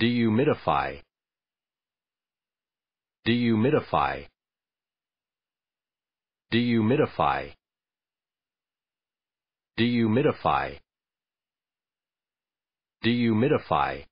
Dehumidify. Dehumidify. Dehumidify. Dehumidify. Dehumidify.